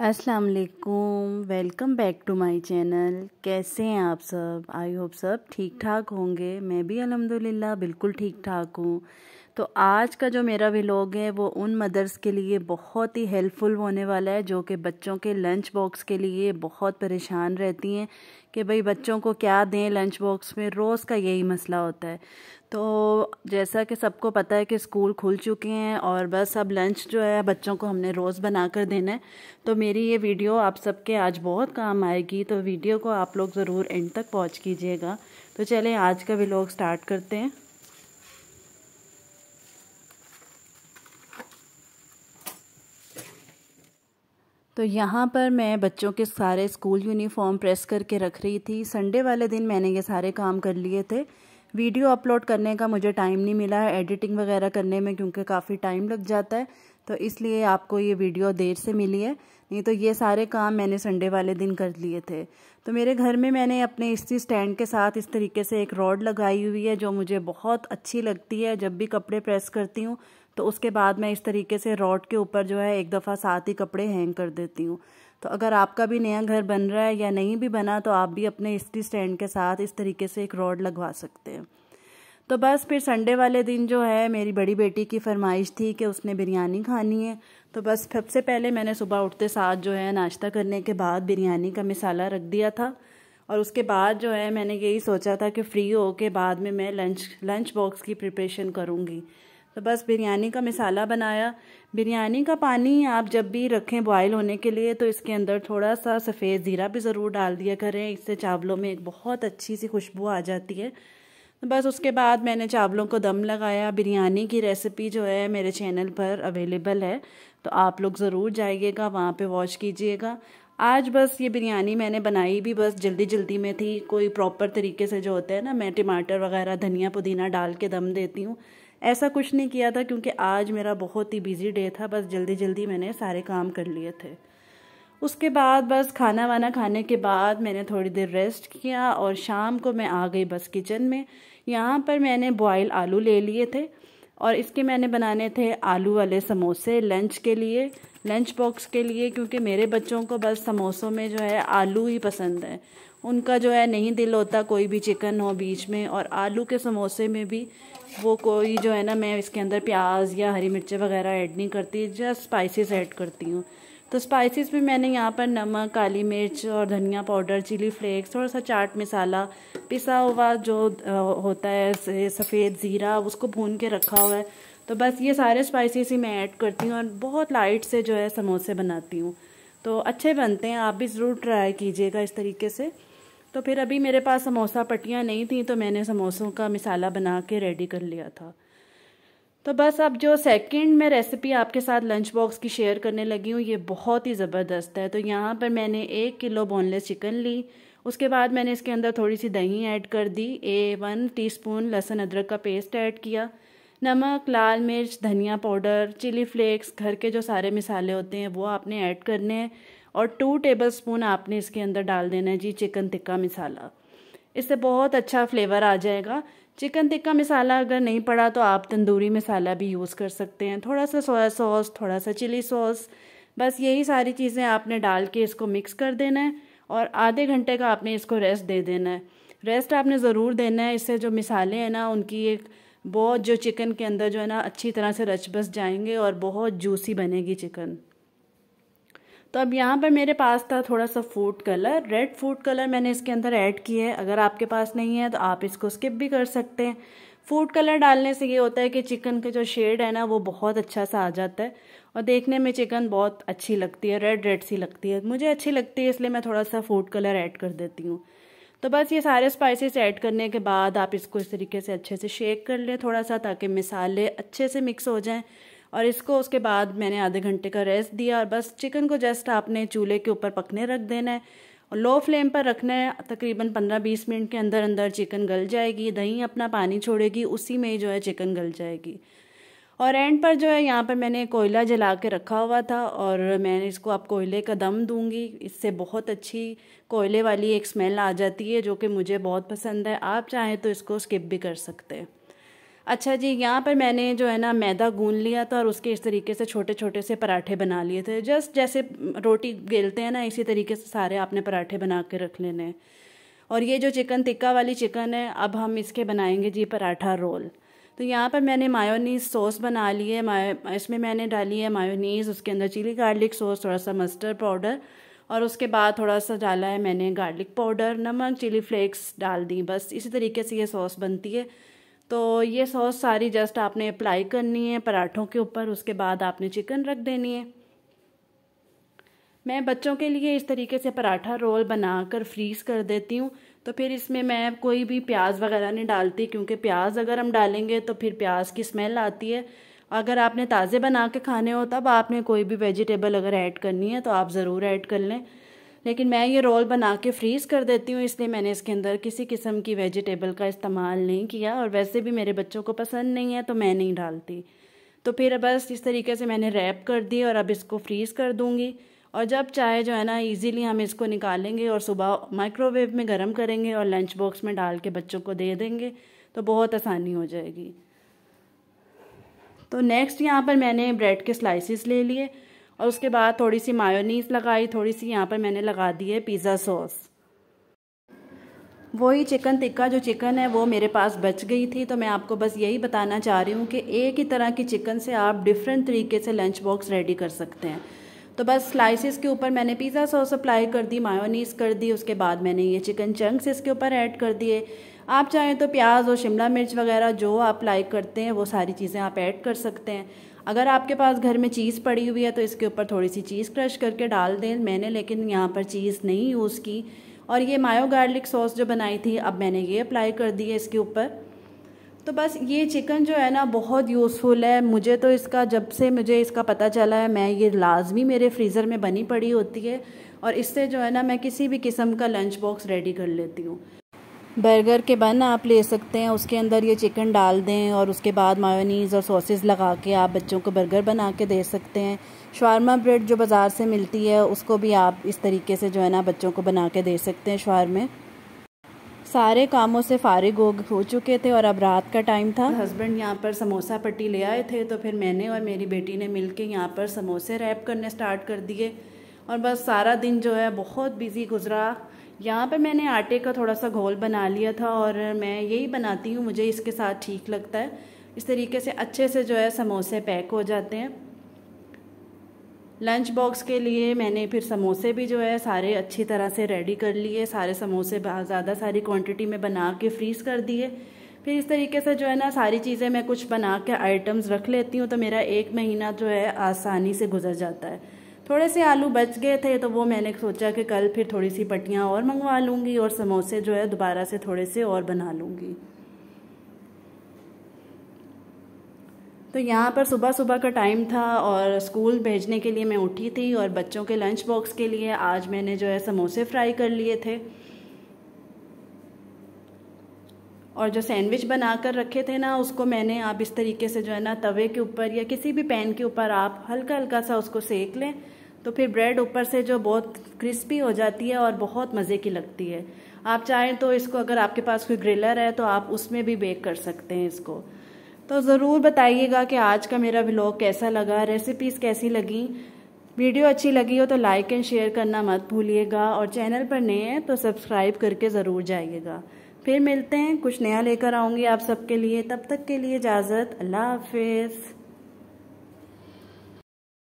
अस्सलाम वालेकुम welcome back to my channel कैसे हैं आप सब आई होप सब ठीक ठाक होंगे मैं भी अलहमदिल्ला बिल्कुल ठीक ठाक हूँ तो आज का जो मेरा व्लॉग है वो उन मदर्स के लिए बहुत ही हेल्पफुल होने वाला है जो कि बच्चों के लंच बॉक्स के लिए बहुत परेशान रहती हैं कि भाई बच्चों को क्या दें लंच बॉक्स में रोज़ का यही मसला होता है तो जैसा कि सबको पता है कि स्कूल खुल चुके हैं और बस अब लंच जो है बच्चों को हमने रोज़ बना कर देना है तो मेरी ये वीडियो आप सबके आज बहुत काम आएगी तो वीडियो को आप लोग ज़रूर एंड तक पहुँच कीजिएगा तो चलें आज का व्लॉग स्टार्ट करते हैं तो यहाँ पर मैं बच्चों के सारे स्कूल यूनिफॉर्म प्रेस करके रख रही थी संडे वाले दिन मैंने ये सारे काम कर लिए थे वीडियो अपलोड करने का मुझे टाइम नहीं मिला है एडिटिंग वगैरह करने में क्योंकि काफ़ी टाइम लग जाता है तो इसलिए आपको ये वीडियो देर से मिली है नहीं तो ये सारे काम मैंने संडे वाले दिन कर लिए थे तो मेरे घर में मैंने अपने इसी स्टैंड के साथ इस तरीके से एक रॉड लगाई हुई है जो मुझे बहुत अच्छी लगती है जब भी कपड़े प्रेस करती हूँ तो उसके बाद मैं इस तरीके से रॉड के ऊपर जो है एक दफ़ा साथ ही कपड़े हैंग कर देती हूँ तो अगर आपका भी नया घर बन रहा है या नहीं भी बना तो आप भी अपने इसी स्टैंड के साथ इस तरीके से एक रॉड लगवा सकते हैं तो बस फिर संडे वाले दिन जो है मेरी बड़ी बेटी की फरमाइश थी कि उसने बिरयानी खानी है तो बस सबसे पहले मैंने सुबह उठते साथ जो है नाश्ता करने के बाद बिरयानी का मिसाला रख दिया था और उसके बाद जो है मैंने यही सोचा था कि फ्री हो के बाद में मैं लंच लंच बॉक्स की प्रिपरेशन करूँगी तो बस बिरयानी का मिसाला बनाया बिरयानी का पानी आप जब भी रखें बॉयल होने के लिए तो इसके अंदर थोड़ा सा सफ़ेद ज़ीरा भी ज़रूर डाल दिया करें इससे चावलों में एक बहुत अच्छी सी खुशबू आ जाती है बस उसके बाद मैंने चावलों को दम लगाया बिरयानी की रेसिपी जो है मेरे चैनल पर अवेलेबल है तो आप लोग ज़रूर जाइएगा वहाँ पे वॉच कीजिएगा आज बस ये बिरयानी मैंने बनाई भी बस जल्दी जल्दी में थी कोई प्रॉपर तरीके से जो होता है ना मैं टमाटर वगैरह धनिया पुदीना डाल के दम देती हूँ ऐसा कुछ नहीं किया था क्योंकि आज मेरा बहुत ही बिजी डे था बस जल्दी जल्दी मैंने सारे काम कर लिए थे उसके बाद बस खाना वाना खाने के बाद मैंने थोड़ी देर रेस्ट किया और शाम को मैं आ गई बस किचन में यहाँ पर मैंने बॉयल आलू ले लिए थे और इसके मैंने बनाने थे आलू वाले समोसे लंच के लिए लंच बॉक्स के लिए क्योंकि मेरे बच्चों को बस समोसों में जो है आलू ही पसंद है उनका जो है नहीं दिल होता कोई भी चिकन हो बीच में और आलू के समोसे में भी वो कोई जो है ना मैं इसके अंदर प्याज या हरी मिर्चें वगैरह ऐड नहीं करती जस्ट स्पाइसेस ऐड करती हूँ तो स्पाइसेस में मैंने यहाँ पर नमक काली मिर्च और धनिया पाउडर चिली फ्लेक्स थोड़ा सा चाट मसाला पिसा हुआ जो होता है सफ़ेद ज़ीरा उसको भून के रखा हुआ है तो बस ये सारे स्पाइसेस ही मैं ऐड करती हूँ और बहुत लाइट से जो है समोसे बनाती हूँ तो अच्छे बनते हैं आप भी ज़रूर ट्राई कीजिएगा इस तरीके से तो फिर अभी मेरे पास समोसा पट्टियाँ नहीं थी तो मैंने समोसों का मिसाला बना के रेडी कर लिया था तो बस अब जो सेकंड मैं रेसिपी आपके साथ लंच बॉक्स की शेयर करने लगी हूँ ये बहुत ही ज़बरदस्त है तो यहाँ पर मैंने एक किलो बोनलेस चिकन ली उसके बाद मैंने इसके अंदर थोड़ी सी दही ऐड कर दी ए वन टी लहसुन अदरक का पेस्ट ऐड किया नमक लाल मिर्च धनिया पाउडर चिली फ्लेक्स घर के जो सारे मिसाले होते हैं वो आपने ऐड करने हैं और टू टेबल स्पून आपने इसके अंदर डाल देना है जी चिकन टिक्का मसाला इससे बहुत अच्छा फ्लेवर आ जाएगा चिकन टिक्का मसाला अगर नहीं पड़ा तो आप तंदूरी मसाला भी यूज़ कर सकते हैं थोड़ा सा सोया सॉस थोड़ा सा चिली सॉस बस यही सारी चीज़ें आपने डाल के इसको मिक्स कर देना है और आधे घंटे का आपने इसको रेस्ट दे देना है रेस्ट आपने ज़रूर देना है इससे जो मिसाले हैं ना उनकी एक बहुत जो चिकन के अंदर जो है ना अच्छी तरह से रच बस जाएंगे और बहुत जूसी बनेगी चिकन तो अब यहाँ पर मेरे पास था थोड़ा सा food colour red food colour मैंने इसके अंदर ऐड किया है अगर आपके पास नहीं है तो आप इसको स्किप भी कर सकते हैं फूड कलर डालने से ये होता है कि चिकन का जो शेड है ना वो बहुत अच्छा सा आ जाता है और देखने में चिकन बहुत अच्छी लगती है रेड रेड सी लगती है मुझे अच्छी लगती है इसलिए मैं थोड़ा सा फूड कलर ऐड कर देती हूँ तो बस ये सारे स्पाइसेस ऐड करने के बाद आप इसको इस तरीके से अच्छे से शेक कर लें थोड़ा सा ताकि मिसाले अच्छे से मिक्स हो जाएँ और इसको उसके बाद मैंने आधे घंटे का रेस्ट दिया और बस चिकन को जस्ट आपने चूल्हे के ऊपर पकने रख देना है और लो फ्लेम पर रखना है तकरीबन 15-20 मिनट के अंदर अंदर चिकन गल जाएगी दही अपना पानी छोड़ेगी उसी में ही जो है चिकन गल जाएगी और एंड पर जो है यहाँ पर मैंने कोयला जला के रखा हुआ था और मैंने इसको आप कोयले का दम दूंगी इससे बहुत अच्छी कोयले वाली एक स्मेल आ जाती है जो कि मुझे बहुत पसंद है आप चाहें तो इसको स्किप भी कर सकते हैं अच्छा जी यहाँ पर मैंने जो है ना मैदा गून लिया था और उसके इस तरीके से छोटे छोटे से पराठे बना लिए थे जस्ट जैसे रोटी बेलते हैं ना इसी तरीके से सारे आपने पराठे बना के रख लेने हैं और ये जो चिकन टिक्का वाली चिकन है अब हम इसके बनाएंगे जी पराठा रोल तो यहाँ पर मैंने मायोनीज सॉस बना ली है मायो इसमें मैंने डाली है मायोनीज उसके अंदर चिली गार्लिक सॉस थोड़ा सा मस्टर्ड पाउडर और उसके बाद थोड़ा सा डाला है मैंने गार्लिक पाउडर नमक चिली फ्लेक्स डाल दी बस इसी तरीके से ये सॉस बनती है तो ये सॉस सारी जस्ट आपने अप्लाई करनी है पराठों के ऊपर उसके बाद आपने चिकन रख देनी है मैं बच्चों के लिए इस तरीके से पराठा रोल बनाकर फ्रीज़ कर देती हूँ तो फिर इसमें मैं कोई भी प्याज वगैरह नहीं डालती क्योंकि प्याज अगर हम डालेंगे तो फिर प्याज की स्मेल आती है अगर आपने ताज़े बना के खाने हो तब आपने कोई भी वेजिटेबल अगर ऐड करनी है तो आप ज़रूर ऐड कर लें लेकिन मैं ये रोल बना के फ्रीज़ कर देती हूँ इसलिए मैंने इसके अंदर किसी किस्म की वेजिटेबल का इस्तेमाल नहीं किया और वैसे भी मेरे बच्चों को पसंद नहीं है तो मैं नहीं डालती तो फिर बस इस तरीके से मैंने रैप कर दी और अब इसको फ्रीज़ कर दूँगी और जब चाय जो है ना इजीली हम इसको निकालेंगे और सुबह माइक्रोवेव में गर्म करेंगे और लंच बॉक्स में डाल के बच्चों को दे देंगे तो बहुत आसानी हो जाएगी तो नेक्स्ट यहाँ पर मैंने ब्रेड के स्लाइसिस ले लिए और उसके बाद थोड़ी सी मायोनीस लगाई थोड़ी सी यहाँ पर मैंने लगा दी है पिज़्ज़ा सॉस वही चिकन टिक्का जो चिकन है वो मेरे पास बच गई थी तो मैं आपको बस यही बताना चाह रही हूँ कि एक ही तरह की चिकन से आप डिफरेंट तरीके से लंच बॉक्स रेडी कर सकते हैं तो बस स्लाइसिस के ऊपर मैंने पिज़्ज़ा सॉस अप्लाई कर दी मायोनीस कर दी उसके बाद मैंने ये चिकन चंक्स इसके ऊपर ऐड कर दिए आप चाहें तो प्याज और शिमला मिर्च वगैरह जो आप लाइक करते हैं वो सारी चीज़ें आप ऐड कर सकते हैं अगर आपके पास घर में चीज़ पड़ी हुई है तो इसके ऊपर थोड़ी सी चीज़ क्रश करके डाल दें मैंने लेकिन यहाँ पर चीज़ नहीं यूज़ की और ये मायो गार्लिक सॉस जो बनाई थी अब मैंने ये अप्लाई कर दी है इसके ऊपर तो बस ये चिकन जो है ना बहुत यूज़फुल है मुझे तो इसका जब से मुझे इसका पता चला है मैं ये लाजमी मेरे फ्रीज़र में बनी पड़ी होती है और इससे जो है ना मैं किसी भी किस्म का लंच बॉक्स रेडी कर लेती हूँ बर्गर के बन आप ले सकते हैं उसके अंदर ये चिकन डाल दें और उसके बाद मायोनीज़ और सॉसेस लगा के आप बच्चों को बर्गर बना के दे सकते हैं शवारमा ब्रेड जो बाज़ार से मिलती है उसको भी आप इस तरीके से जो है ना बच्चों को बना के दे सकते हैं शवारमे में सारे कामों से फारिग हो हो चुके थे और अब रात का टाइम था हस्बैंड तो यहाँ पर समोसा पट्टी ले आए थे तो फिर मैंने और मेरी बेटी ने मिल के यहाँ पर समोसे रैप करने स्टार्ट कर दिए और बस सारा दिन जो है बहुत बिजी गुजरा यहाँ पर मैंने आटे का थोड़ा सा घोल बना लिया था और मैं यही बनाती हूँ मुझे इसके साथ ठीक लगता है इस तरीके से अच्छे से जो है समोसे पैक हो जाते हैं लंच बॉक्स के लिए मैंने फिर समोसे भी जो है सारे अच्छी तरह से रेडी कर लिए सारे समोसे ज़्यादा सारी क्वांटिटी में बना के फ्रीज़ कर दिए फिर इस तरीके से जो है ना सारी चीज़ें मैं कुछ बना के आइटम्स रख लेती हूँ तो मेरा एक महीना जो है आसानी से गुजर जाता है थोड़े से आलू बच गए थे तो वो मैंने सोचा कि कल फिर थोड़ी सी पट्टियाँ और मंगवा लूँगी और समोसे जो है दोबारा से थोड़े से और बना लूँगी तो यहाँ पर सुबह सुबह का टाइम था और स्कूल भेजने के लिए मैं उठी थी और बच्चों के लंच बॉक्स के लिए आज मैंने जो है समोसे फ्राई कर लिए थे और जो सैंडविच बना कर रखे थे ना उसको मैंने आप इस तरीके से जो है ना तवे के ऊपर या किसी भी पैन के ऊपर आप हल्का हल्का सा उसको सेक लें तो फिर ब्रेड ऊपर से जो बहुत क्रिस्पी हो जाती है और बहुत मज़े की लगती है आप चाहें तो इसको अगर आपके पास कोई ग्रिलर है तो आप उसमें भी बेक कर सकते हैं इसको तो ज़रूर बताइएगा कि आज का मेरा ब्लॉग कैसा लगा रेसिपीज़ कैसी लगी वीडियो अच्छी लगी हो तो लाइक एंड शेयर करना मत भूलिएगा और चैनल पर नए हैं तो सब्सक्राइब करके ज़रूर जाइएगा फिर मिलते हैं कुछ नया लेकर आऊँगी आप सबके लिए तब तक के लिए इजाज़त अल्लाह हाफिज़